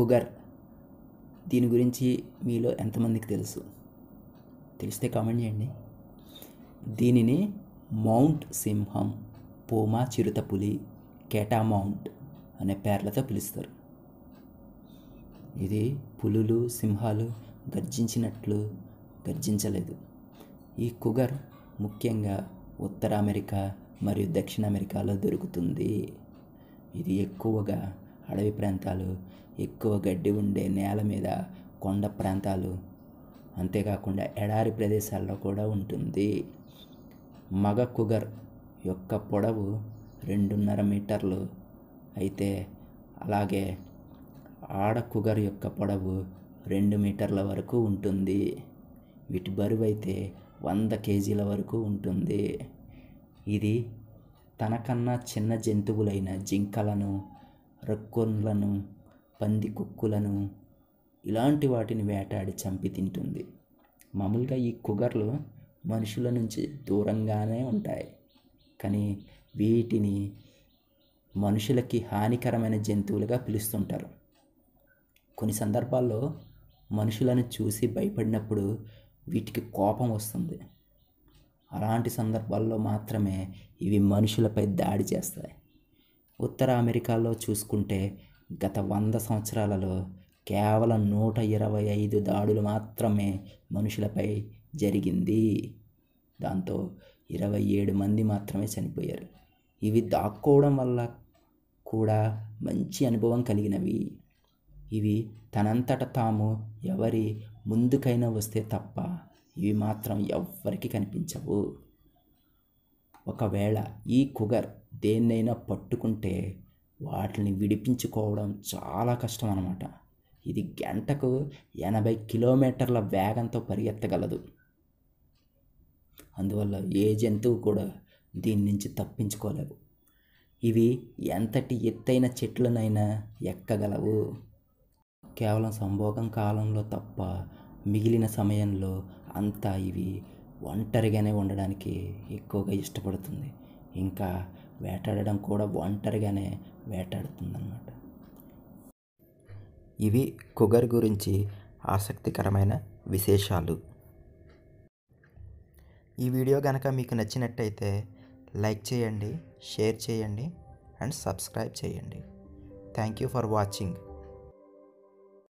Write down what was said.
కుగర్ దీని గురించి మీలో ఎంతమందికి తెలుసు తెలిస్తే కామెంట్ చేయండి దీనిని మౌంట్ సింహం పోమా చిరుత కేటా కేటామౌంట్ అనే పేర్లతో పిలుస్తారు ఇది పులులు సింహాలు గర్జించినట్లు గర్జించలేదు ఈ కుగర్ ముఖ్యంగా ఉత్తర అమెరికా మరియు దక్షిణ అమెరికాలో దొరుకుతుంది ఇది ఎక్కువగా అడవి ప్రాంతాలు ఎక్కువ గడ్డి ఉండే నేల మీద కొండ ప్రాంతాలు అంతేకాకుండా ఎడారి ప్రదేశాల్లో కూడా ఉంటుంది మగ కుగర్ యొక్క పొడవు రెండున్నర మీటర్లు అయితే అలాగే ఆడ కుగర్ యొక్క పొడవు రెండు మీటర్ల వరకు ఉంటుంది వీటి బరువు అయితే వంద కేజీల వరకు ఉంటుంది ఇది తనకన్నా చిన్న జంతువులైన జింకలను పంది కుక్కులను ఇలాంటి వాటిని వేటాడి చంపి తింటుంది మామూలుగా ఈ కుగర్లు మనుషుల నుంచి దూరంగానే ఉంటాయి కానీ వీటిని మనుషులకి హానికరమైన జంతువులుగా పిలుస్తుంటారు కొన్ని సందర్భాల్లో మనుషులను చూసి భయపడినప్పుడు వీటికి కోపం వస్తుంది అలాంటి సందర్భాల్లో మాత్రమే ఇవి మనుషులపై దాడి చేస్తాయి ఉత్తర అమెరికాలో చూసుకుంటే గత వంద సంవత్సరాలలో కేవలం నూట ఇరవై ఐదు దాడులు మాత్రమే మనుషులపై జరిగింది దాంతో ఇరవై ఏడు మంది మాత్రమే చనిపోయారు ఇవి దాక్కోవడం వల్ల కూడా మంచి అనుభవం కలిగినవి ఇవి తనంతట తాము ఎవరి ముందుకైనా వస్తే తప్ప ఇవి మాత్రం ఎవ్వరికీ కనిపించవు ఒకవేళ ఈ కుగర్ దేన్నైనా పట్టుకుంటే వాటిని విడిపించుకోవడం చాలా కష్టం అన్నమాట ఇది గంటకు ఎనభై కిలోమీటర్ల వేగంతో పరిగెత్తగలదు అందువల్ల ఏ జంతువు కూడా దీని నుంచి తప్పించుకోలేవు ఇవి ఎంతటి ఎత్తైన చెట్లనైనా ఎక్కగలవు కేవలం సంభోగం కాలంలో తప్ప మిగిలిన సమయంలో అంతా ఇవి ఒంటరిగానే ఉండడానికి ఎక్కువగా ఇష్టపడుతుంది ఇంకా వేటాడడం కూడా ఒంటరిగానే వేటాడుతుందన్నమాట ఇవి కుగర్ గురించి ఆసక్తికరమైన విశేషాలు ఈ వీడియో కనుక మీకు నచ్చినట్టయితే లైక్ చేయండి షేర్ చేయండి అండ్ సబ్స్క్రైబ్ చేయండి థ్యాంక్ యూ ఫర్ వాచింగ్